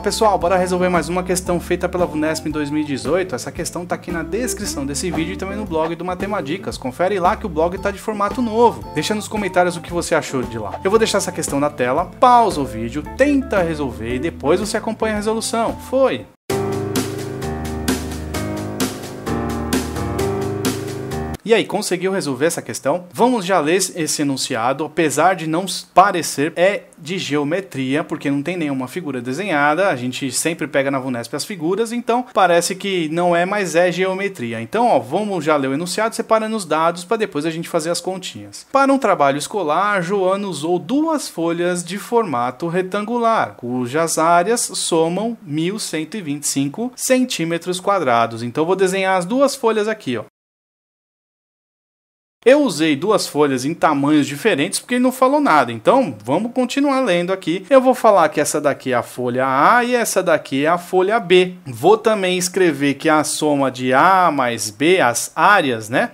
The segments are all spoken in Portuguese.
pessoal, bora resolver mais uma questão feita pela VUNESP em 2018. Essa questão tá aqui na descrição desse vídeo e também no blog do Matemadicas. Confere lá que o blog tá de formato novo. Deixa nos comentários o que você achou de lá. Eu vou deixar essa questão na tela, pausa o vídeo, tenta resolver e depois você acompanha a resolução. Foi! E aí, conseguiu resolver essa questão? Vamos já ler esse enunciado, apesar de não parecer, é de geometria, porque não tem nenhuma figura desenhada, a gente sempre pega na Vunesp as figuras, então parece que não é, mas é geometria. Então, ó, vamos já ler o enunciado, separando os dados para depois a gente fazer as continhas. Para um trabalho escolar, Joana usou duas folhas de formato retangular, cujas áreas somam 1125 centímetros quadrados. Então, vou desenhar as duas folhas aqui, ó. Eu usei duas folhas em tamanhos diferentes porque ele não falou nada. Então, vamos continuar lendo aqui. Eu vou falar que essa daqui é a folha A e essa daqui é a folha B. Vou também escrever que a soma de A mais B, as áreas, né,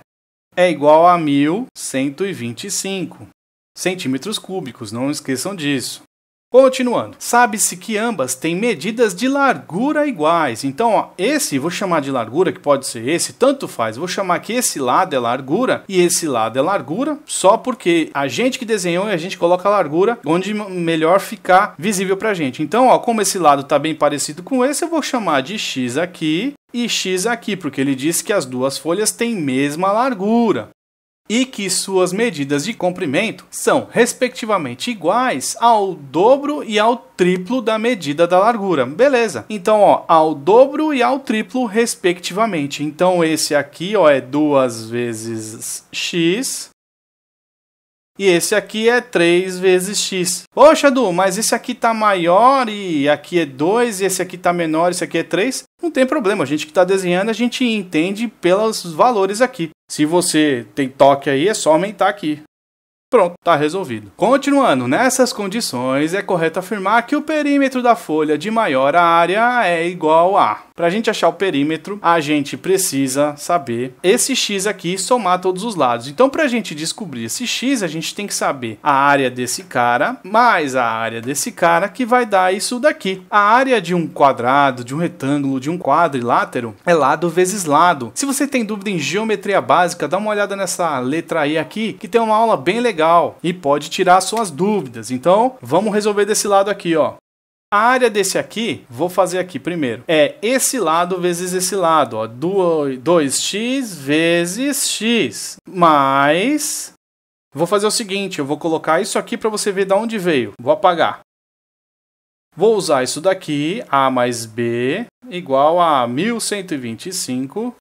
é igual a 1125 centímetros cúbicos, não esqueçam disso. Continuando, sabe-se que ambas têm medidas de largura iguais. Então, ó, esse vou chamar de largura, que pode ser esse, tanto faz. Vou chamar que esse lado é largura e esse lado é largura, só porque a gente que desenhou e a gente coloca a largura onde melhor ficar visível para a gente. Então, ó, como esse lado está bem parecido com esse, eu vou chamar de x aqui e x aqui, porque ele disse que as duas folhas têm mesma largura e que suas medidas de comprimento são, respectivamente, iguais ao dobro e ao triplo da medida da largura. Beleza. Então, ó, ao dobro e ao triplo, respectivamente. Então, esse aqui, ó, é 2 vezes x. E esse aqui é 3 vezes x. Poxa, Du, mas esse aqui está maior e aqui é 2, e esse aqui está menor, e esse aqui é 3 não tem problema. A gente que está desenhando, a gente entende pelos valores aqui. Se você tem toque aí, é só aumentar aqui. Pronto, está resolvido. Continuando, nessas condições é correto afirmar que o perímetro da folha de maior área é igual a. Para a gente achar o perímetro, a gente precisa saber esse x aqui somar todos os lados. Então, para a gente descobrir esse x, a gente tem que saber a área desse cara mais a área desse cara que vai dar isso daqui. A área de um quadrado, de um retângulo, de um quadrilátero é lado vezes lado. Se você tem dúvida em geometria básica, dá uma olhada nessa letra aí aqui, que tem uma aula bem legal legal e pode tirar suas dúvidas. Então, vamos resolver desse lado aqui, ó. A área desse aqui, vou fazer aqui primeiro, é esse lado vezes esse lado, ó, 2x vezes x, mais... Vou fazer o seguinte, eu vou colocar isso aqui para você ver de onde veio, vou apagar. Vou usar isso daqui, a mais b igual a 1125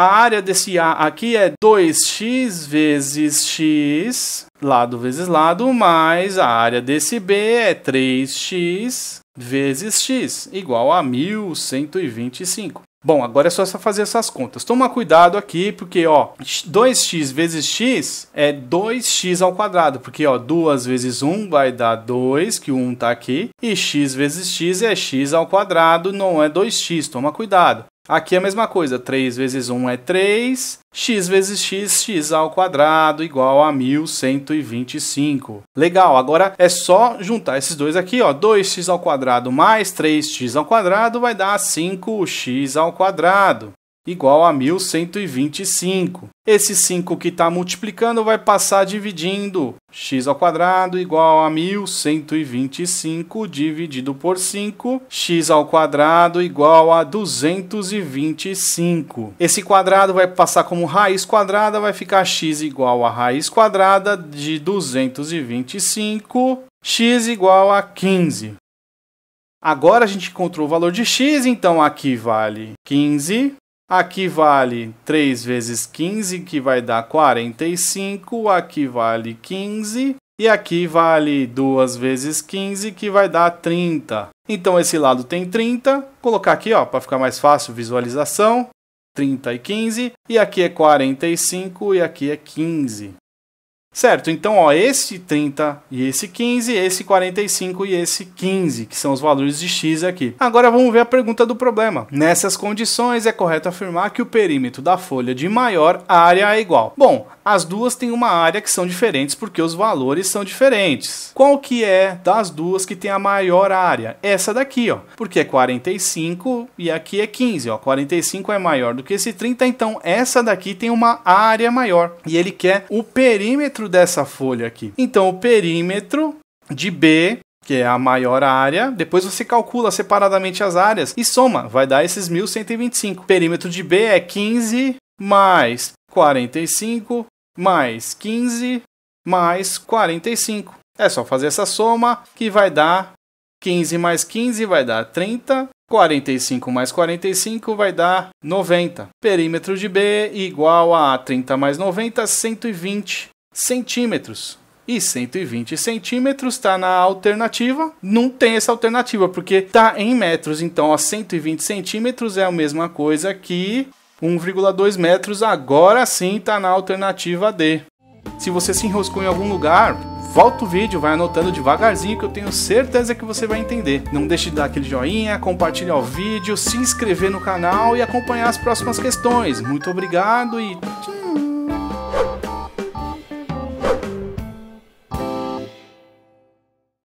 a área desse A aqui é 2x vezes x, lado vezes lado, mais a área desse B é 3x vezes x, igual a 1125. Bom, agora é só fazer essas contas. Toma cuidado aqui, porque ó, 2x vezes x é 2x ao quadrado, porque ó, 2 vezes 1 vai dar 2, que o 1 está aqui, e x vezes x é x ao quadrado, não é 2x. Toma cuidado. Aqui é a mesma coisa, 3 vezes 1 é 3, x vezes x, x ao quadrado igual a 1125. Legal, agora é só juntar esses dois aqui, ó, 2x ao quadrado mais 3x ao quadrado vai dar 5x ao quadrado igual a 1125. Esse 5 que está multiplicando vai passar dividindo. x ao quadrado igual a 1125 dividido por 5. x ao quadrado igual a 225. Esse quadrado vai passar como raiz quadrada, vai ficar x igual a raiz quadrada de 225. x igual a 15. Agora a gente encontrou o valor de x, então aqui vale 15 Aqui vale 3 vezes 15, que vai dar 45. Aqui vale 15. E aqui vale 2 vezes 15, que vai dar 30. Então esse lado tem 30. Vou colocar aqui para ficar mais fácil visualização. 30 e 15. E aqui é 45 e aqui é 15. Certo, então ó, esse 30 e esse 15, esse 45 e esse 15, que são os valores de x aqui. Agora vamos ver a pergunta do problema. Nessas condições é correto afirmar que o perímetro da folha de maior área é igual. Bom, as duas têm uma área que são diferentes porque os valores são diferentes. Qual que é das duas que tem a maior área? Essa daqui, ó, porque é 45 e aqui é 15, ó. 45 é maior do que esse 30, então essa daqui tem uma área maior e ele quer o perímetro dessa folha aqui. Então, o perímetro de B que é a maior área. Depois você calcula separadamente as áreas e soma, vai dar esses 1.125. Perímetro de B é 15 mais 45 mais 15 mais 45. É só fazer essa soma que vai dar 15 mais 15 vai dar 30, 45 mais 45 vai dar 90. Perímetro de B igual a 30 mais 90, 120 centímetros. E 120 centímetros está na alternativa. Não tem essa alternativa, porque está em metros. Então, ó, 120 centímetros é a mesma coisa que 1,2 metros. Agora sim está na alternativa D. Se você se enroscou em algum lugar, volta o vídeo, vai anotando devagarzinho que eu tenho certeza que você vai entender. Não deixe de dar aquele joinha, compartilhar o vídeo, se inscrever no canal e acompanhar as próximas questões. Muito obrigado e